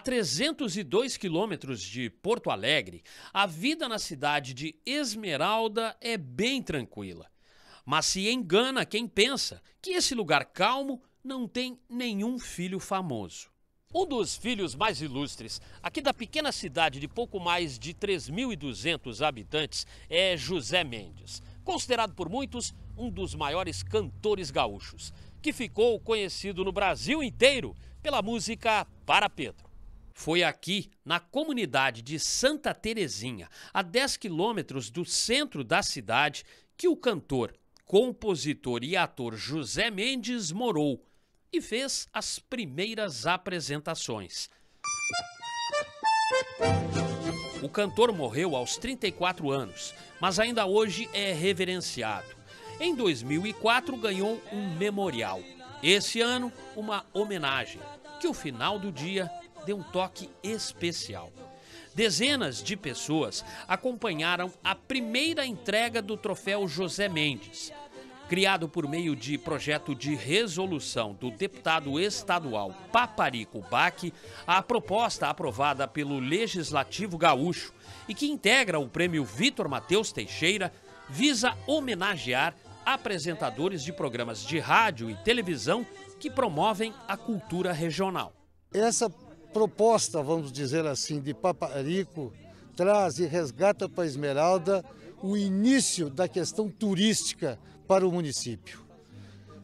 A 302 quilômetros de Porto Alegre, a vida na cidade de Esmeralda é bem tranquila. Mas se engana quem pensa que esse lugar calmo não tem nenhum filho famoso. Um dos filhos mais ilustres aqui da pequena cidade de pouco mais de 3.200 habitantes é José Mendes, considerado por muitos um dos maiores cantores gaúchos, que ficou conhecido no Brasil inteiro pela música Para Pedro. Foi aqui, na comunidade de Santa Terezinha, a 10 quilômetros do centro da cidade, que o cantor, compositor e ator José Mendes morou e fez as primeiras apresentações. O cantor morreu aos 34 anos, mas ainda hoje é reverenciado. Em 2004 ganhou um memorial. Esse ano, uma homenagem, que o final do dia deu um toque especial. Dezenas de pessoas acompanharam a primeira entrega do troféu José Mendes. Criado por meio de projeto de resolução do deputado estadual Paparico Baque, a proposta aprovada pelo Legislativo Gaúcho e que integra o prêmio Vitor Matheus Teixeira visa homenagear apresentadores de programas de rádio e televisão que promovem a cultura regional. Essa proposta, vamos dizer assim, de Paparico traz e resgata para Esmeralda o início da questão turística para o município.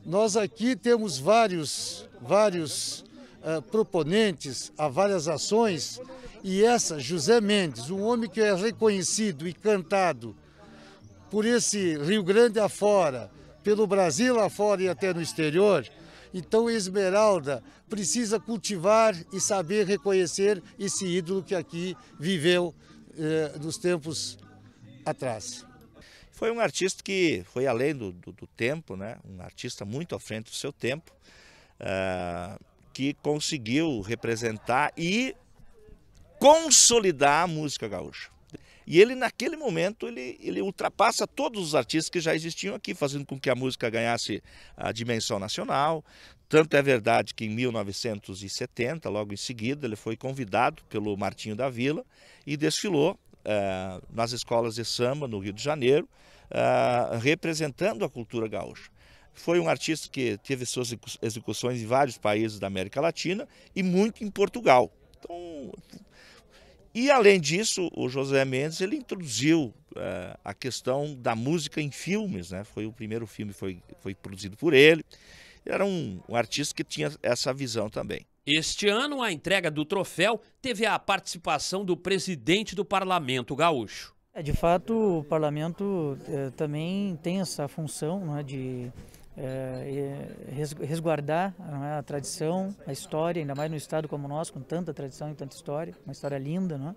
Nós aqui temos vários, vários uh, proponentes a várias ações e essa, José Mendes, um homem que é reconhecido e cantado por esse Rio Grande afora, pelo Brasil afora e até no exterior, então, Esmeralda precisa cultivar e saber reconhecer esse ídolo que aqui viveu eh, nos tempos atrás. Foi um artista que foi além do, do, do, tempo, né? um artista muito à frente do seu tempo, uh, que conseguiu representar e consolidar a música gaúcha. E ele, naquele momento, ele, ele ultrapassa todos os artistas que já existiam aqui, fazendo com que a música ganhasse a dimensão nacional. Tanto é verdade que em 1970, logo em seguida, ele foi convidado pelo Martinho da Vila e desfilou eh, nas escolas de samba no Rio de Janeiro, eh, representando a cultura gaúcha foi um artista que teve suas execuções em vários países da América Latina e muito em Portugal. Então, e além disso, o José Mendes ele introduziu uh, a questão da música em filmes, né? Foi o primeiro filme foi foi produzido por ele. era um, um artista que tinha essa visão também. Este ano, a entrega do troféu teve a participação do presidente do Parlamento Gaúcho. É, de fato, o Parlamento eh, também tem essa função né, de é, resguardar é, a tradição, a história, ainda mais no estado como o nosso, com tanta tradição e tanta história, uma história linda, não é?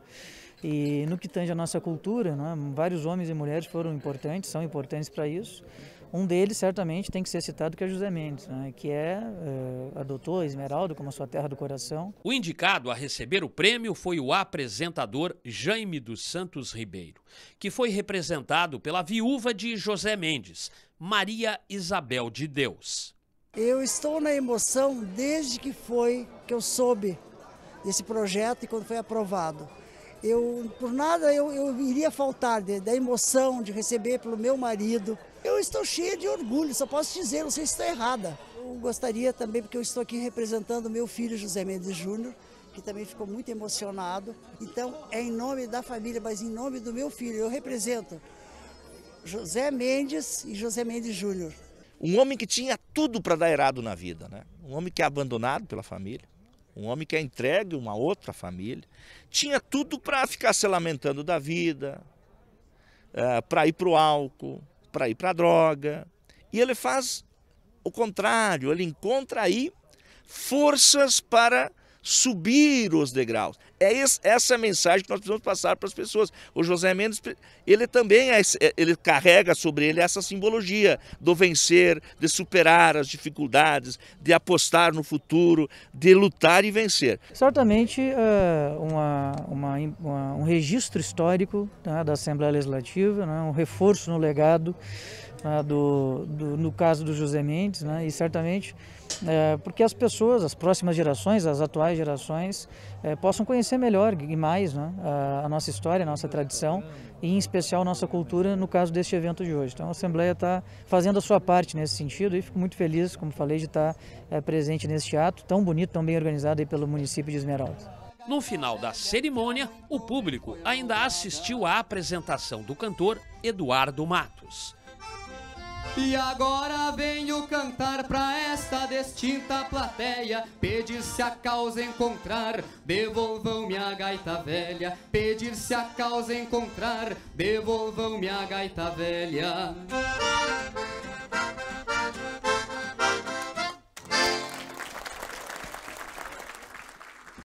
E no que tange a nossa cultura, não é, vários homens e mulheres foram importantes, são importantes para isso. Um deles, certamente, tem que ser citado, que é José Mendes, né, que é, é, adotou a Esmeralda como a sua terra do coração. O indicado a receber o prêmio foi o apresentador Jaime dos Santos Ribeiro, que foi representado pela viúva de José Mendes, Maria Isabel de Deus. Eu estou na emoção desde que foi que eu soube desse projeto e quando foi aprovado eu por nada eu, eu iria faltar da emoção de receber pelo meu marido eu estou cheia de orgulho, só posso dizer, não sei se está errada. Eu gostaria também, porque eu estou aqui representando meu filho José Mendes Júnior, que também ficou muito emocionado. Então, é em nome da família, mas em nome do meu filho, eu represento José Mendes e José Mendes Júnior. Um homem que tinha tudo para dar errado na vida, né? Um homem que é abandonado pela família, um homem que é entregue uma outra família, tinha tudo para ficar se lamentando da vida, eh, para ir para o álcool, para ir para a droga. E ele faz o contrário, ele encontra aí forças para subir os degraus. É essa é a mensagem que nós precisamos passar para as pessoas. O José Mendes, ele também é, ele carrega sobre ele essa simbologia do vencer, de superar as dificuldades, de apostar no futuro, de lutar e vencer. Certamente eh, uma, uma, uma, um registro histórico né, da Assembleia Legislativa, né, um reforço no legado né, do, do, no caso do José Mendes, né, e certamente é, porque as pessoas, as próximas gerações, as atuais gerações, é, possam conhecer conhecer melhor e mais né, a, nossa história, a nossa tradição e, em especial, a nossa cultura no caso deste evento de hoje. Então, a Assembleia está fazendo a sua parte nesse sentido e fico muito feliz, como falei, de estar tá, é, presente neste ato tão bonito, tão bem organizado pelo município de Esmeraldas. No final da cerimônia, o público ainda assistiu à apresentação do cantor Eduardo Matos. E agora venho cantar pra esta destinta plateia Pedir se a causa encontrar, devolvam minha gaita velha Pedir se a causa encontrar, devolvam minha gaita velha